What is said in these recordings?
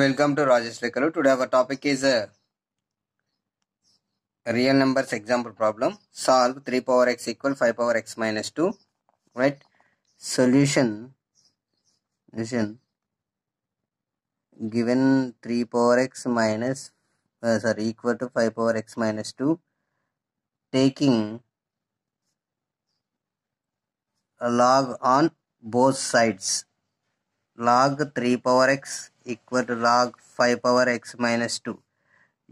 Welcome to Rajesh Lekalu. Today our topic is uh, real numbers example problem. Solve 3 power x equal 5 power x minus 2. Right? Solution, solution given 3 power x minus uh, sorry equal to 5 power x minus 2 taking a log on both sides log 3 power x equal to log 5 power x minus 2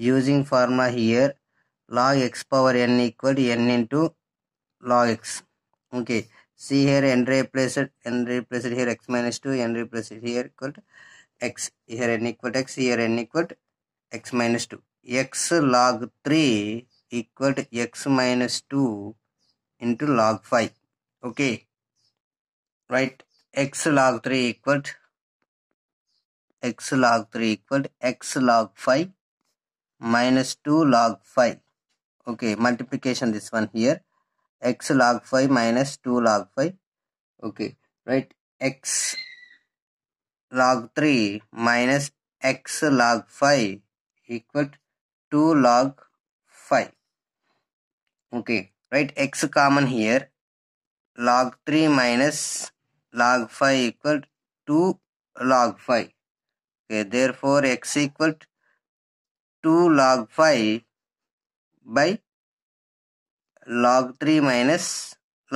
using formula here log x power n equal to n into log x okay see here n replace it n replace it here x minus 2 n replace it here equal to x here n equal to x here n equal to x minus 2 x log 3 equal to x minus 2 into log 5 okay right x log 3 equal to x log 3 equal to x log 5 minus 2 log 5 okay multiplication this one here x log 5 minus 2 log 5 okay right x log 3 minus x log 5 equal to 2 log 5 okay right x common here log 3 minus log 5 equal to 2 log 5 Okay, therefore x equal to 2 log 5 by log 3 minus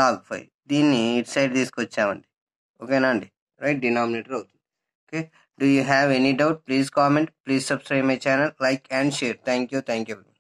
log 5 దీన్ని ఇటు side తీసుకొచ్చామండి ఓకేనా అండి right denominator అవుతుంది okay do you have any doubt please comment please subscribe my channel like and share thank you thank you